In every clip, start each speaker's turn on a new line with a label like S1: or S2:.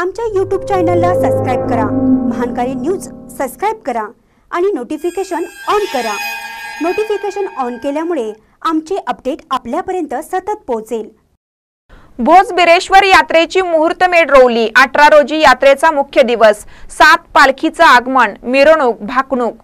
S1: आमच्या यूट्यूब चॅनलला सबस्क्राईब करा महानकारी न्यूज सबस्क्राईब करा आणि नोटिफिकेशन ऑन करा नोटिफिकेशन ऑन केल्यामुळे आमचे अपडेट आपल्यापर्यंत सतत पोहोचेल भोज बिरेश्वर यात्रेची मुहूर्तमेढ
S2: रोवली अठरा रोजी यात्रेचा मुख्य दिवस सात पालखीचा आगमन मिरवणूक भाकणूक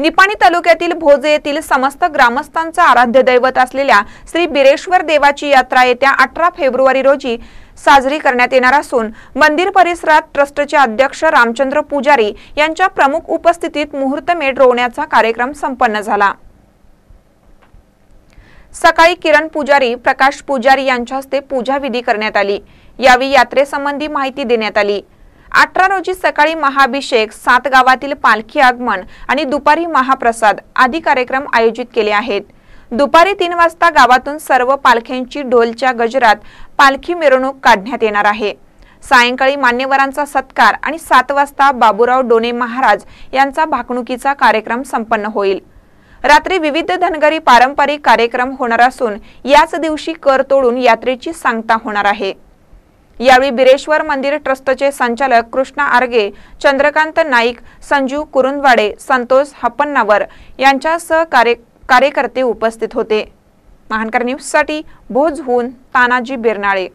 S2: निपाणी तालुक्यातील भोजे येथील समस्त ग्रामस्थांचं आराध्य दैवत असलेल्या श्री बिरेश्वर देवाची यात्रा येत्या अठरा फेब्रुवारी रोजी साजरी करण्यात येणार असून मंदिर परिसरात ट्रस्टचे अध्यक्ष रामचंद्र पुजारी यांच्या प्रमुख उपस्थितीत मुहूर्तमेढ रोवण्याचा कार्यक्रम संपन्न झाला सकाळी किरण पुजारी प्रकाश पुजारी यांच्या हस्ते पूजाविधी करण्यात आली यावेळी यात्रेसंबंधी माहिती देण्यात आली अठरा रोजी सकाळी महाभिषेक सात गावातील पालखी आगमन आणि दुपारी महाप्रसाद आदी कार्यक्रम आयोजित केले आहेत दुपारी तीन वाजता गावातून सर्व पालख्यांची ढोलच्या गजरात पालखी मिरवणूक काढण्यात येणार आहे सायंकाळी मान्यवरांचा सत्कार आणि सात वाजता बाबूराव डोने महाराज यांचा भाकणुकीचा कार्यक्रम संपन्न होईल रात्री विविध धनगरी पारंपरिक कार्यक्रम होणार असून याच दिवशी कर तोडून यात्रेची सांगता होणार आहे यावेळी बिरेश्वर मंदिर ट्रस्टचे संचालक कृष्णा आर्गे चंद्रकांत नाईक संजू कुरुंदवाडे संतोष हप्पन्नावर यांच्यासह कार्य कार्यकर्ते उपस्थित होते महानकर न्यूजसाठी भोजहून तानाजी बिरनाळे